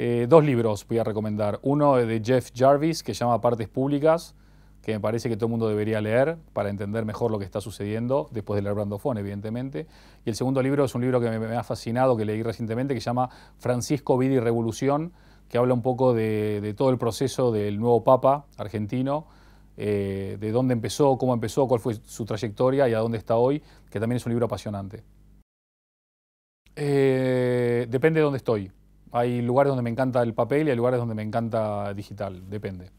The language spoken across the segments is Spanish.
Eh, dos libros voy a recomendar. Uno de Jeff Jarvis, que se llama Partes Públicas, que me parece que todo el mundo debería leer para entender mejor lo que está sucediendo, después de leer evidentemente. Y el segundo libro es un libro que me, ha fascinado, que leí recientemente, que se llama Francisco, Vida y Revolución, que habla un poco de, todo el proceso del nuevo Papa argentino, eh, de dónde empezó, cómo empezó, cuál fue su trayectoria y a dónde está hoy, que también es un libro apasionante. Eh, depende de dónde estoy. Hay lugares donde me encanta el papel y hay lugares donde me encanta digital, depende.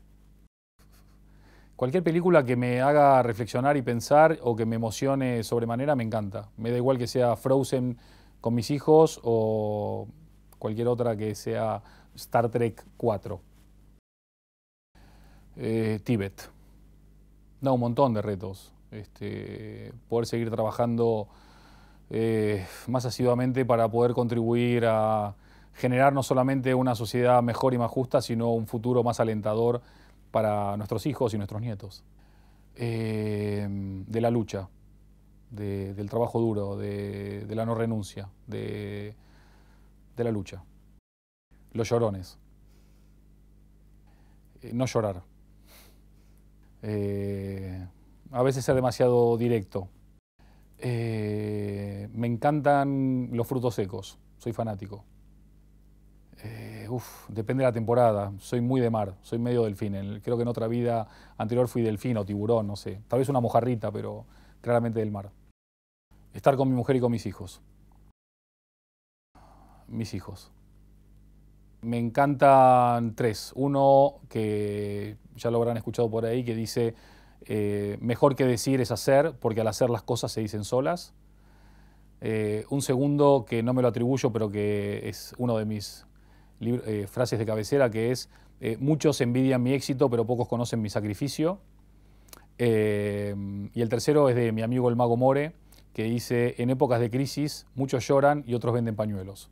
Cualquier película que me haga reflexionar y pensar o que me emocione sobremanera me encanta. Me da igual que sea Frozen con mis hijos o cualquier otra que sea Star Trek 4. Eh, Tíbet. Da un montón de retos. Este, poder seguir trabajando eh, más asiduamente para poder contribuir a generar no solamente una sociedad mejor y más justa, sino un futuro más alentador para nuestros hijos y nuestros nietos. Eh, de la lucha, del trabajo duro, de, la no renuncia, de, la lucha. Los llorones. Eh, no llorar. Eh, a veces ser demasiado directo. me encantan los frutos secos, soy fanático uf, depende de la temporada. Soy muy de mar, soy medio delfín. Creo que en otra vida anterior fui delfín o tiburón, no sé. Tal vez una mojarrita, pero claramente del mar. Estar con mi mujer y con mis hijos. Mis hijos. Me encantan tres. Uno que ya lo habrán escuchado por ahí, que dice, eh, mejor que decir es hacer, porque al hacer las cosas se dicen solas. Eh, un segundo que no me lo atribuyo, pero que es uno de mis eh, frases de cabecera que es, eh, muchos envidian mi éxito, pero pocos conocen mi sacrificio. Eh, y el tercero es de mi amigo el mago More, que dice, en épocas de crisis muchos lloran y otros venden pañuelos.